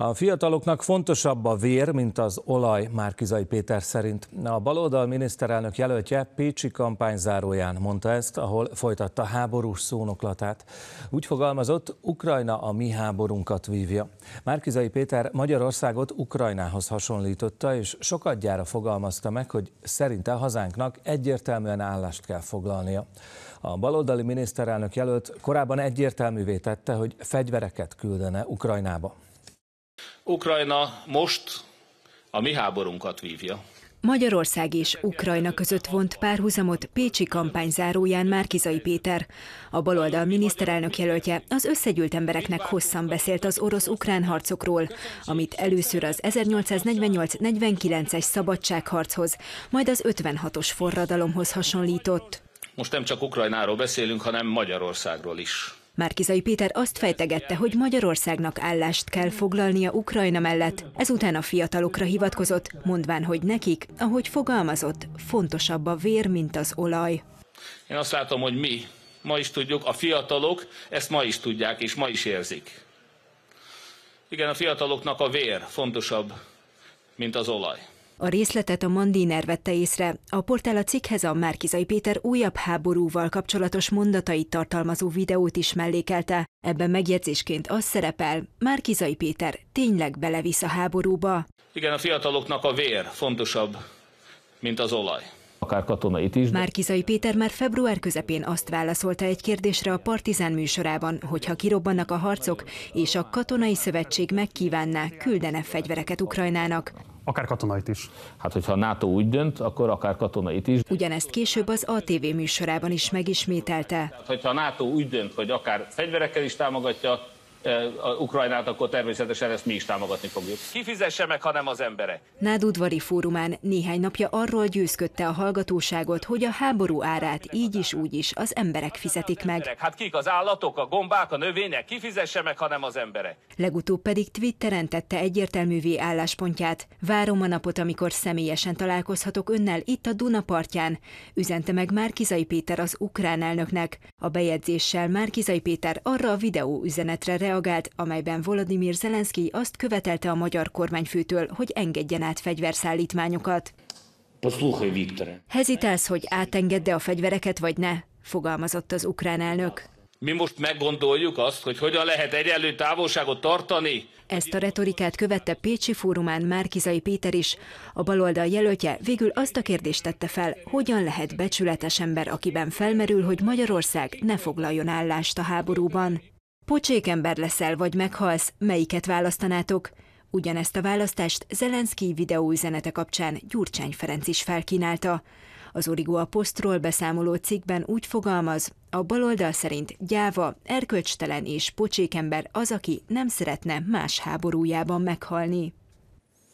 A fiataloknak fontosabb a vér, mint az olaj, Márkizai Péter szerint. A baloldal miniszterelnök jelöltje Pécsi kampányzáróján mondta ezt, ahol folytatta háborús szónoklatát. Úgy fogalmazott, Ukrajna a mi háborunkat vívja. Márkizai Péter Magyarországot Ukrajnához hasonlította, és gyára fogalmazta meg, hogy szerinte a hazánknak egyértelműen állást kell foglalnia. A baloldali miniszterelnök jelölt korábban egyértelművé tette, hogy fegyvereket küldene Ukrajnába. Ukrajna most a mi háborunkat vívja. Magyarország és Ukrajna között vont párhuzamot Pécsi záróján Márkizai Péter. A baloldal miniszterelnök jelöltje az összegyűlt embereknek hosszan beszélt az orosz-ukrán harcokról, amit először az 1848-49-es szabadságharchoz, majd az 56-os forradalomhoz hasonlított. Most nem csak Ukrajnáról beszélünk, hanem Magyarországról is. Márkizai Péter azt fejtegette, hogy Magyarországnak állást kell foglalnia Ukrajna mellett, ezután a fiatalokra hivatkozott, mondván, hogy nekik, ahogy fogalmazott, fontosabb a vér, mint az olaj. Én azt látom, hogy mi, ma is tudjuk, a fiatalok ezt ma is tudják, és ma is érzik. Igen, a fiataloknak a vér fontosabb, mint az olaj. A részletet a Mandiner vette észre. A portál a cikkhez a Márkizai Péter újabb háborúval kapcsolatos mondatait tartalmazó videót is mellékelte. Ebben megjegyzésként az szerepel, Márkizai Péter tényleg belevisz a háborúba. Igen, a fiataloknak a vér fontosabb, mint az olaj akár katonait is. De... Márkizai Péter már február közepén azt válaszolta egy kérdésre a Partizán műsorában, hogy ha kirobbannak a harcok, és a katonai szövetség megkívánná, küldene fegyvereket Ukrajnának. Akár katonait is. Hát, hogyha a NATO úgy dönt, akkor akár katonait is. Ugyanezt később az ATV műsorában is megismételte. Hát, hogyha a NATO úgy dönt, hogy akár fegyverekkel is támogatja, Eh, a Ukrajnát, akkor természetesen ezt mi is támogatni fogjuk. Kifizesse meg, ha nem az emberek. Nád udvari fórumán néhány napja arról győzködte a hallgatóságot, hogy a háború árát így is úgy is az emberek fizetik meg. Hát kik az állatok, a gombák, a növények, kifizesse meg, ha nem az emberek. Legutóbb pedig Twitteren tette egyértelművé álláspontját. Várom a napot, amikor személyesen találkozhatok önnel itt a Duna partján, üzente meg Márkizai Péter az ukrán elnöknek. A bejegyzéssel Márkizai Péter arra a videó üzenetre reagált, amelyben Volodymyr Zelenszky azt követelte a magyar kormányfőtől, hogy engedjen át fegyverszállítmányokat. Hezitálsz, hogy átengedde a fegyvereket, vagy ne? Fogalmazott az ukrán elnök. Mi most meggondoljuk azt, hogy hogyan lehet egyenlő távolságot tartani? Ezt a retorikát követte Pécsi fórumán Márkizai Péter is. A baloldal jelöltje végül azt a kérdést tette fel, hogyan lehet becsületes ember, akiben felmerül, hogy Magyarország ne foglaljon állást a háborúban. Pocsékember leszel, vagy meghalsz, melyiket választanátok? Ugyanezt a választást Zelenszky videóüzenete kapcsán Gyurcsány Ferenc is felkínálta. Az Origo a posztról beszámoló cikkben úgy fogalmaz, a baloldal szerint gyáva, erkölcstelen és pocsékember az, aki nem szeretne más háborújában meghalni.